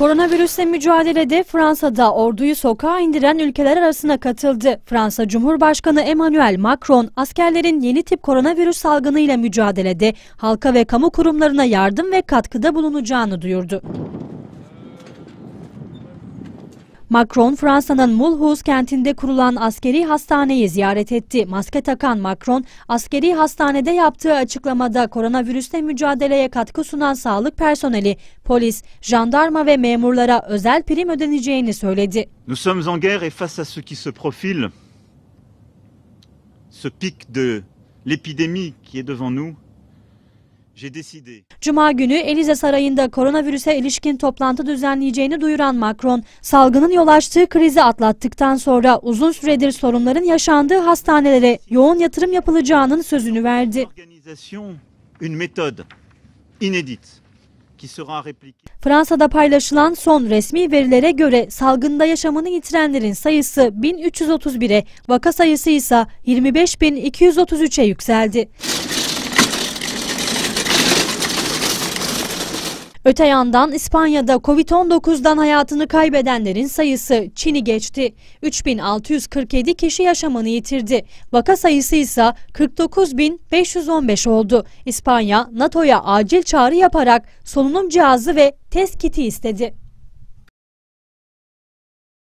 Koronavirüsle mücadelede Fransa'da orduyu sokağa indiren ülkeler arasına katıldı. Fransa Cumhurbaşkanı Emmanuel Macron, askerlerin yeni tip koronavirüs salgınıyla mücadelede halka ve kamu kurumlarına yardım ve katkıda bulunacağını duyurdu. Macron, Fransa'nın Mulhouse kentinde kurulan askeri hastaneyi ziyaret etti. Maske takan Macron, askeri hastanede yaptığı açıklamada koronavirüsle mücadeleye katkı sunan sağlık personeli, polis, jandarma ve memurlara özel prim ödeneceğini söyledi. Nous sommes en guerre et face à ce qui se profile, ce pic de l'épidémie qui est devant nous, Cuma günü Elize Sarayı'nda koronavirüse ilişkin toplantı düzenleyeceğini duyuran Macron, salgının yol açtığı krizi atlattıktan sonra uzun süredir sorunların yaşandığı hastanelere yoğun yatırım yapılacağının sözünü verdi. Fransa'da paylaşılan son resmi verilere göre salgında yaşamını yitirenlerin sayısı 1331'e, vaka sayısı ise 25.233'e yükseldi. Öte yandan İspanya'da Covid-19'dan hayatını kaybedenlerin sayısı Çin'i geçti. 3647 kişi yaşamını yitirdi. Vaka sayısı ise 49515 oldu. İspanya, NATO'ya acil çağrı yaparak solunum cihazı ve test kiti istedi.